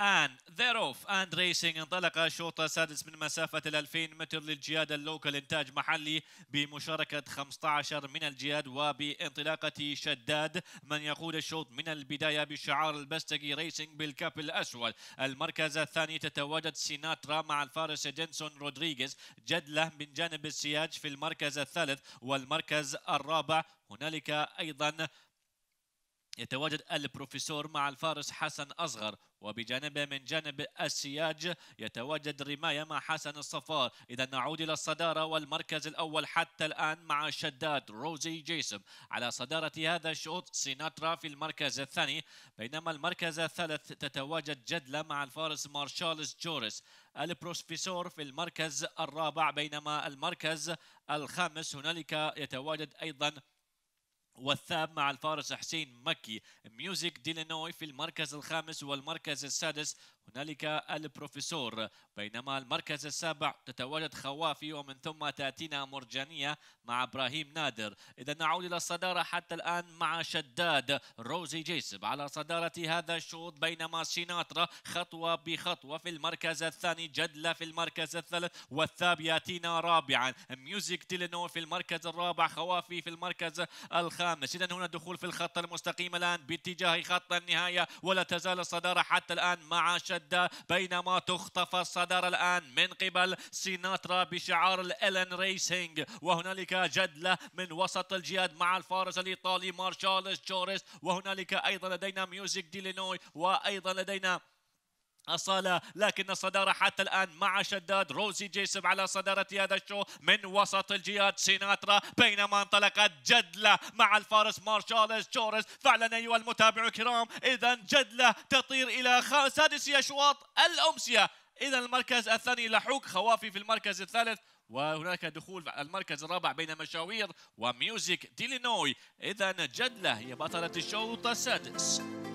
آن ذيروف آند ريسينج انطلق الشوط السادس من مسافة ال 2000 متر للجياد اللوكل إنتاج محلي بمشاركة 15 من الجياد وبانطلاقة شداد من يقود الشوط من البداية بشعار البستقي ريسينج بالكاب الأسود المركز الثاني تتواجد سيناترا مع الفارس جنسون رودريغيز جدلة من جانب السياج في المركز الثالث والمركز الرابع هنالك أيضا يتواجد البروفيسور مع الفارس حسن أصغر وبجانبه من جانب السياج يتواجد رماية مع حسن الصفار إذا نعود إلى الصدارة والمركز الأول حتى الآن مع شداد روزي جيسم على صدارة هذا الشوط سيناترا في المركز الثاني بينما المركز الثالث تتواجد جدلة مع الفارس مارشالز جوريس البروفيسور في المركز الرابع بينما المركز الخامس هنالك يتواجد أيضا والثاب مع الفارس حسين مكي ميوزك ديلينوي في المركز الخامس والمركز السادس هنالك البروفيسور بينما المركز السابع تتواجد خوافي ومن ثم تأتينا مرجانية مع إبراهيم نادر إذا نعود إلى الصدارة حتى الآن مع شداد روزي جيسب على صدارة هذا الشوط بينما سيناترا خطوة بخطوة في المركز الثاني جدلة في المركز الثالث والثاب يأتينا رابعا ميوزك تيلينو في المركز الرابع خوافي في المركز الخامس إذا هنا دخول في الخط المستقيم الآن باتجاه خط النهاية ولا تزال الصدارة حتى الآن مع شداد مشتدة بينما تخطف الصدارة الآن من قبل سيناترا بشعار الإلن ريسينج وهنالك جدلة من وسط الجهاد مع الفارس الإيطالي مارشالس جوريس وهنالك أيضا لدينا ميوزيك ديلينوي وأيضا لدينا أصالة لكن الصدارة حتى الآن مع شداد روزي جيسب على صدارة هذا الشو من وسط الجياد سيناترا بينما انطلقت جدلة مع الفارس مارشالز جورس فعلا أيها المتابع الكرام إذا جدلة تطير إلى سادس أشواط الأمسية إذا المركز الثاني لحوك خوافي في المركز الثالث وهناك دخول المركز الرابع بين مشاوير وميوزك ديلينوي إذا جدلة هي بطلة الشوط السادس